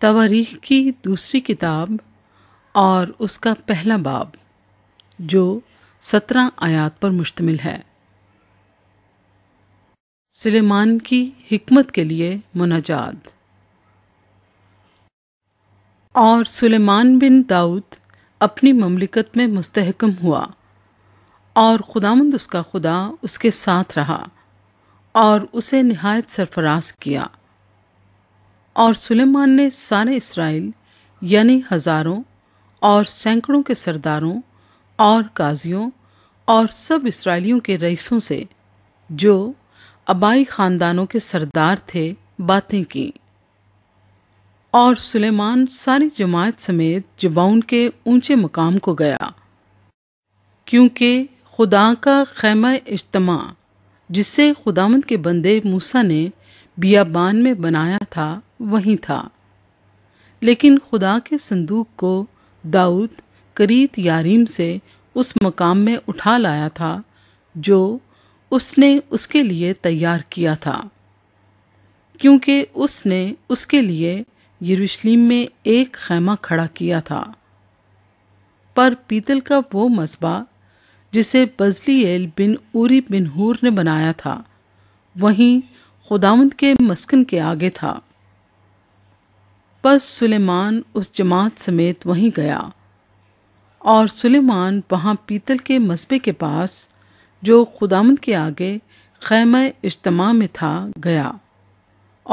तवारीख की दूसरी किताब और उसका पहला बाब जो सत्रह आयात पर मुश्तमिल है सुलेमान की हमत के लिए मुनाजाद और सुलेमान बिन दाऊद अपनी ममलिकत में मुस्तहकम हुआ और खुदामंद उसका खुदा उसके साथ रहा और उसे नहायत सरफराज किया और सुलेमान ने सारे इसराइल यानी हजारों और सैकड़ों के सरदारों और काजियों और सब इसराइलियों के रईसों से जो अबाई खानदानों के सरदार थे बातें की और सुलेमान सारी जमात समेत जबाउन के ऊंचे मकाम को गया क्योंकि खुदा का खैमा इज्तमा जिसे खुदामंद के बंदे मूसा ने बियाबान में बनाया था वहीं था लेकिन खुदा के संदूक को दाऊद करीत यारीम से उस मकाम में उठा लाया था जो उसने उसके लिए तैयार किया था क्योंकि उसने उसके लिए यरूशलेम में एक खैमा खड़ा किया था पर पीतल का वो मसबा जिसे बजलीएल बिन उरी बिन हूर ने बनाया था वहीं खुदावंद के मस्कन के आगे था बस सुलेमान उस जमात समेत वहीं गया और सुलेमान वहाँ पीतल के मस्बे के पास जो खुदामंद के आगे खैम इज्तमा में था गया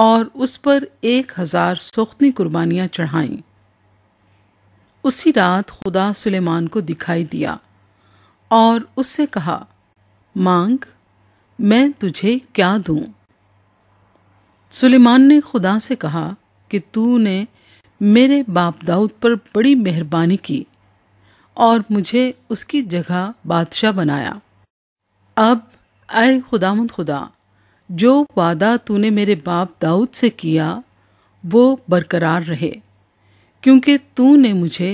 और उस पर एक हज़ार सोखनी कुर्बानियाँ चढ़ाईं उसी रात खुदा सुलेमान को दिखाई दिया और उससे कहा मांग मैं तुझे क्या दूं? सुलेमान ने खुदा से कहा कि तूने मेरे बाप दाऊद पर बड़ी मेहरबानी की और मुझे उसकी जगह बादशाह बनाया अब अय खुदामंद खुदा जो वादा तूने मेरे बाप दाऊद से किया वो बरकरार रहे क्योंकि तूने मुझे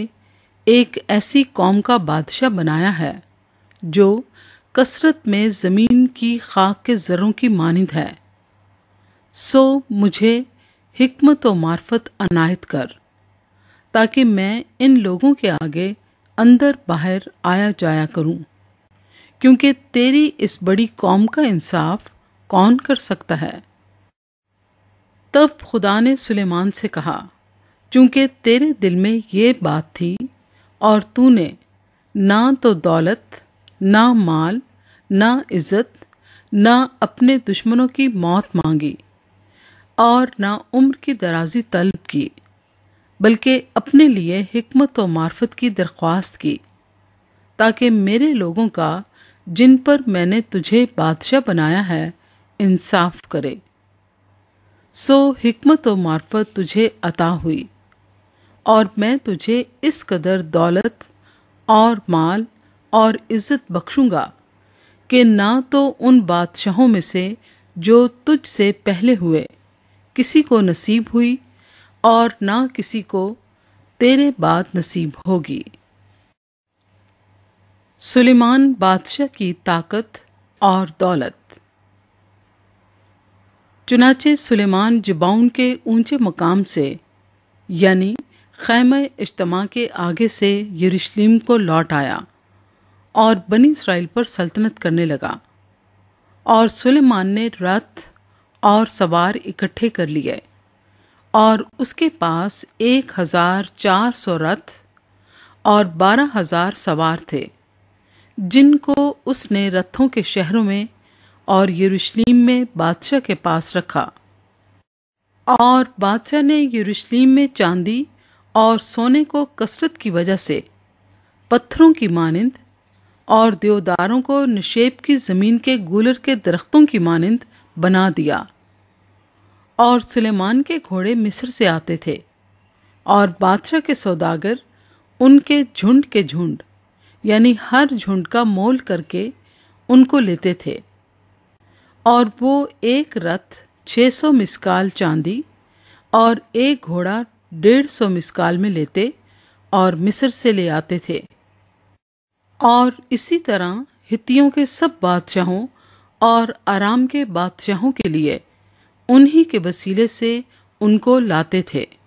एक ऐसी कौम का बादशाह बनाया है जो कसरत में ज़मीन की खाक के ज़रों की मानद है सो मुझे हिकमत और मार्फत अनायत कर ताकि मैं इन लोगों के आगे अंदर बाहर आया जाया करूं क्योंकि तेरी इस बड़ी कौम का इंसाफ कौन कर सकता है तब खुदा ने सुलेमान से कहा चूंकि तेरे दिल में ये बात थी और तूने ना तो दौलत ना माल ना इज्जत ना अपने दुश्मनों की मौत मांगी और ना उम्र की दराजी तलब की बल्कि अपने लिए हमत व मार्फत की दरख्वास्त की ताकि मेरे लोगों का जिन पर मैंने तुझे बादशाह बनाया है इंसाफ करे सो हमत व मार्फत तुझे अता हुई और मैं तुझे इस कदर दौलत और माल और इज्जत बख्शूँगा कि ना तो उन बादशाहों में से जो तुझ से पहले हुए किसी को नसीब हुई और ना किसी को तेरे बाद नसीब होगी सुलेमान बादशाह की ताकत और दौलत चुनाचे सुलेमान जुबाउन के ऊंचे मकाम से यानी खैम इज्तम के आगे से यरूशलेम को लौट आया और बनी इसराइल पर सल्तनत करने लगा और सुलेमान ने रथ और सवार इकट्ठे कर लिए और उसके पास एक हजार चार सौ रथ और बारह हजार सवार थे जिनको उसने रथों के शहरों में और यरूशलेम में बादशाह के पास रखा और बादशाह ने यरूशलेम में चांदी और सोने को कसरत की वजह से पत्थरों की मानंद और देवदारों को निशेब की ज़मीन के गूलर के दरख्तों की मानंद बना दिया और सुलेमान के घोड़े मिस्र से आते थे और बादशाह के सौदागर उनके झुंड के झुंड यानी हर झुंड का मोल करके उनको लेते थे और वो एक रथ 600 मिसकाल चांदी और एक घोड़ा 150 मिसकाल में लेते और मिस्र से ले आते थे और इसी तरह हितियों के सब बादशाहों और आराम के बादशाहों के लिए उन्हीं के वसीले से उनको लाते थे